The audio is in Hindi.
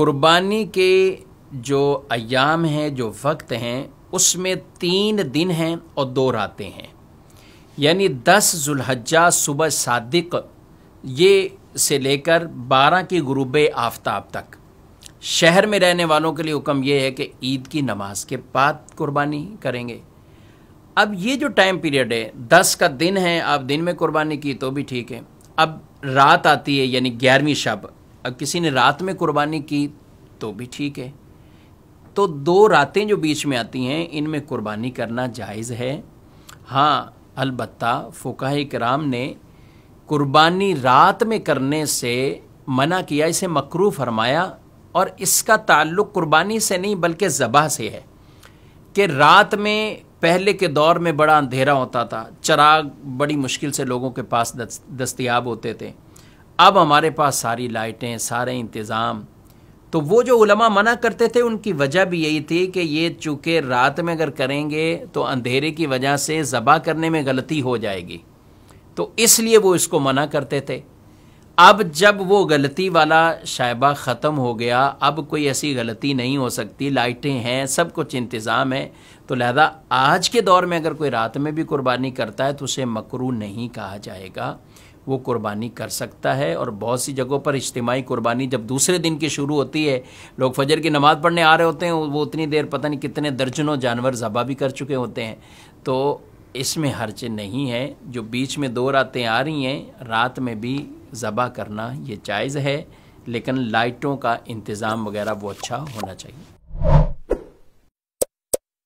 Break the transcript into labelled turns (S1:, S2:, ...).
S1: कुर्बानी के जो अयाम हैं जो वक्त हैं उसमें तीन दिन हैं और दो रातें हैं यानी दस जुल्हजा सुबह सादिक ये से लेकर बारह की गुरुब आफ्ताब तक शहर में रहने वालों के लिए हुक्म यह है कि ईद की नमाज के बाद कुर्बानी करेंगे अब ये जो टाइम पीरियड है दस का दिन है आप दिन में कुर्बानी की तो भी ठीक है अब रात आती है यानी ग्यारहवीं शब अब किसी ने रात में कुर्बानी की तो भी ठीक है तो दो रातें जो बीच में आती हैं इनमें कुर्बानी करना जायज़ है हाँ अलबत् फ़ुकाह कराम ने कुर्बानी रात में करने से मना किया इसे मकरू फरमाया और इसका ताल्लुक़ कुर्बानी से नहीं बल्कि ज़बह से है कि रात में पहले के दौर में बड़ा अंधेरा होता था चराग बड़ी मुश्किल से लोगों के पास दस्तियाब होते थे अब हमारे पास सारी लाइटें सारे इंतज़ाम तो वो जो उलमा मना करते थे उनकी वजह भी यही थी कि ये चूँकि रात में अगर करेंगे तो अंधेरे की वजह से ज़बा करने में गलती हो जाएगी तो इसलिए वो इसको मना करते थे अब जब वो गलती वाला शायबा ख़त्म हो गया अब कोई ऐसी गलती नहीं हो सकती लाइटें हैं सब कुछ इंतज़ाम है तो लिहाजा आज के दौर में अगर कोई रात में भी कुर्बानी करता है तो उसे मकरू नहीं कहा जाएगा वो कुर्बानी कर सकता है और बहुत सी जगहों पर इज्तमाही कुर्बानी जब दूसरे दिन की शुरू होती है लोग फजर की नमाज़ पढ़ने आ रहे होते हैं वो उतनी देर पता नहीं कितने दर्जनों जानवर ज़बा भी कर चुके होते हैं तो इसमें हर्ज नहीं है जो बीच में दो रातें आ रही हैं रात में भी ज़बा करना ये जायज़ है लेकिन लाइटों का इंतज़ाम वगैरह वो अच्छा होना चाहिए